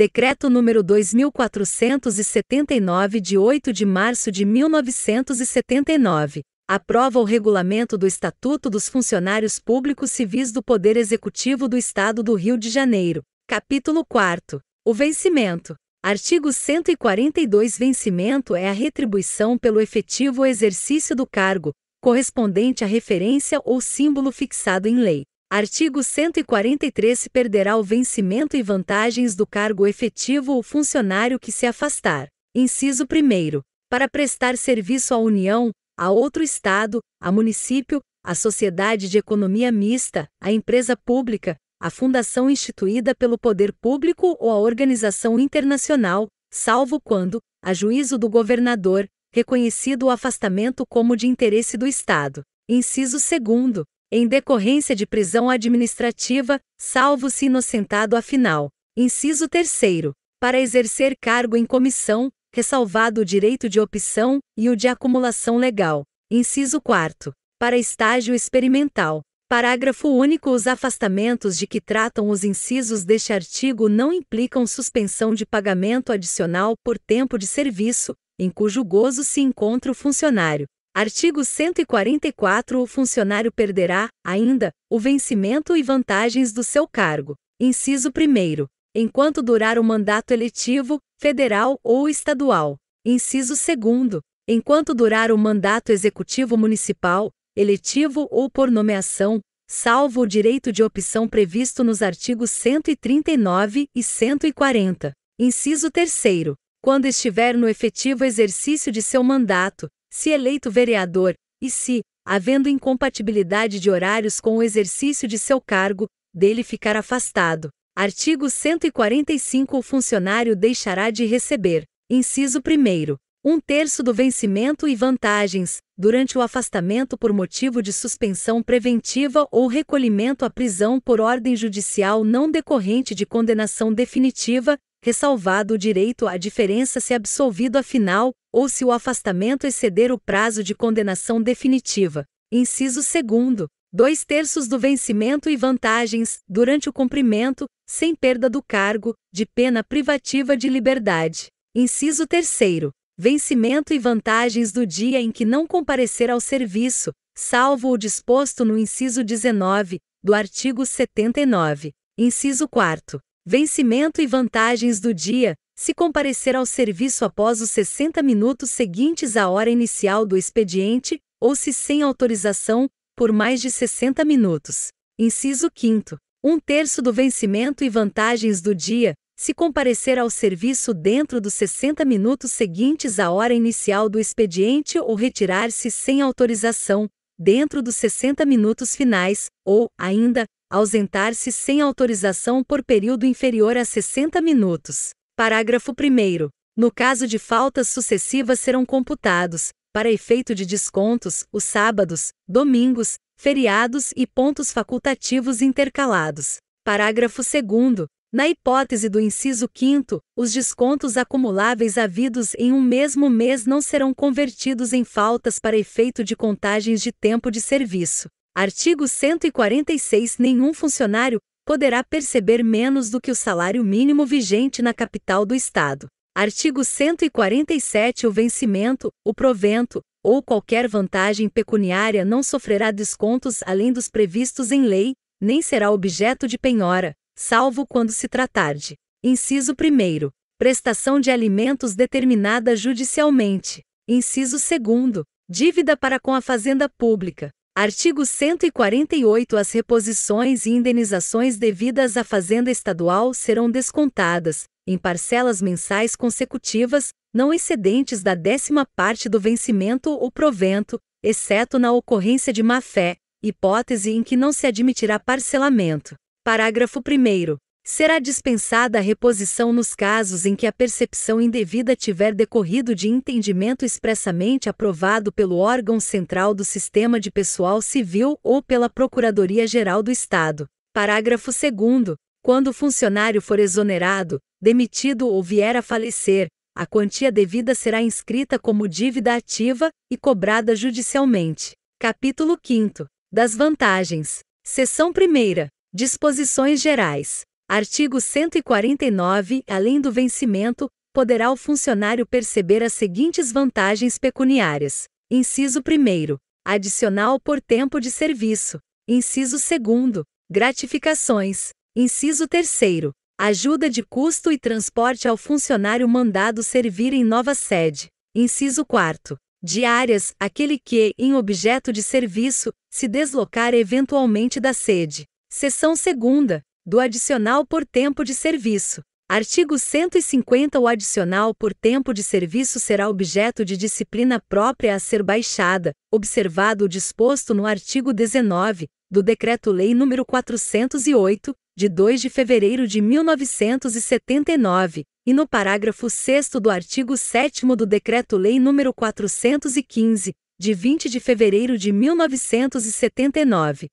Decreto número 2479 de 8 de março de 1979, aprova o regulamento do Estatuto dos Funcionários Públicos Civis do Poder Executivo do Estado do Rio de Janeiro. Capítulo 4. O vencimento. Artigo 142 Vencimento é a retribuição pelo efetivo exercício do cargo, correspondente à referência ou símbolo fixado em lei. Artigo 143 se perderá o vencimento e vantagens do cargo efetivo ou funcionário que se afastar. Inciso 1 para prestar serviço à União, a outro Estado, a município, a sociedade de economia mista, a empresa pública, a fundação instituída pelo poder público ou a organização internacional, salvo quando, a juízo do governador, reconhecido o afastamento como de interesse do Estado. Inciso 2 em decorrência de prisão administrativa, salvo se inocentado afinal. Inciso 3. Para exercer cargo em comissão, ressalvado o direito de opção e o de acumulação legal. Inciso 4. Para estágio experimental. Parágrafo único. Os afastamentos de que tratam os incisos deste artigo não implicam suspensão de pagamento adicional por tempo de serviço, em cujo gozo se encontra o funcionário. Artigo 144 O funcionário perderá, ainda, o vencimento e vantagens do seu cargo. Inciso 1. Enquanto durar o mandato eletivo, federal ou estadual. Inciso 2. Enquanto durar o mandato executivo municipal, eletivo ou por nomeação, salvo o direito de opção previsto nos artigos 139 e 140. Inciso 3. Quando estiver no efetivo exercício de seu mandato, se eleito vereador, e se, havendo incompatibilidade de horários com o exercício de seu cargo, dele ficar afastado. Artigo 145 O funcionário deixará de receber, inciso 1, um terço do vencimento e vantagens, durante o afastamento por motivo de suspensão preventiva ou recolhimento à prisão por ordem judicial não decorrente de condenação definitiva, ressalvado o direito à diferença se absolvido afinal ou se o afastamento exceder o prazo de condenação definitiva. Inciso 2. Dois terços do vencimento e vantagens, durante o cumprimento, sem perda do cargo, de pena privativa de liberdade. Inciso 3. Vencimento e vantagens do dia em que não comparecer ao serviço, salvo o disposto no inciso 19, do artigo 79. Inciso 4. Vencimento e vantagens do dia: se comparecer ao serviço após os 60 minutos seguintes à hora inicial do expediente, ou se sem autorização, por mais de 60 minutos. Inciso 5. Um terço do vencimento e vantagens do dia, se comparecer ao serviço dentro dos 60 minutos seguintes à hora inicial do expediente ou retirar-se sem autorização, dentro dos 60 minutos finais, ou, ainda, ausentar-se sem autorização por período inferior a 60 minutos. Parágrafo 1. No caso de faltas sucessivas, serão computados, para efeito de descontos, os sábados, domingos, feriados e pontos facultativos intercalados. Parágrafo 2. Na hipótese do inciso 5, os descontos acumuláveis havidos em um mesmo mês não serão convertidos em faltas para efeito de contagens de tempo de serviço. Artigo 146. Nenhum funcionário poderá perceber menos do que o salário mínimo vigente na capital do Estado. Artigo 147. O vencimento, o provento ou qualquer vantagem pecuniária não sofrerá descontos além dos previstos em lei, nem será objeto de penhora, salvo quando se tratar de: inciso 1. Prestação de alimentos determinada judicialmente. Inciso 2. Dívida para com a fazenda pública. Artigo 148 As reposições e indenizações devidas à Fazenda Estadual serão descontadas, em parcelas mensais consecutivas, não excedentes da décima parte do vencimento ou provento, exceto na ocorrência de má-fé, hipótese em que não se admitirá parcelamento. Parágrafo 1 será dispensada a reposição nos casos em que a percepção indevida tiver decorrido de entendimento expressamente aprovado pelo órgão central do sistema de pessoal civil ou pela Procuradoria-Geral do Estado. Parágrafo 2. Quando o funcionário for exonerado, demitido ou vier a falecer, a quantia devida será inscrita como dívida ativa e cobrada judicialmente. Capítulo 5 Das vantagens. Seção 1. Disposições gerais. Artigo 149. Além do vencimento, poderá o funcionário perceber as seguintes vantagens pecuniárias. Inciso 1. Adicional por tempo de serviço. Inciso 2. Gratificações. Inciso 3. Ajuda de custo e transporte ao funcionário mandado servir em nova sede. Inciso 4. Diárias, aquele que, em objeto de serviço, se deslocar eventualmente da sede. Seção 2 do adicional por tempo de serviço. Artigo 150 O adicional por tempo de serviço será objeto de disciplina própria a ser baixada, observado o disposto no artigo 19 do Decreto-Lei nº 408, de 2 de fevereiro de 1979, e no parágrafo 6 do artigo 7 do Decreto-Lei nº 415, de 20 de fevereiro de 1979.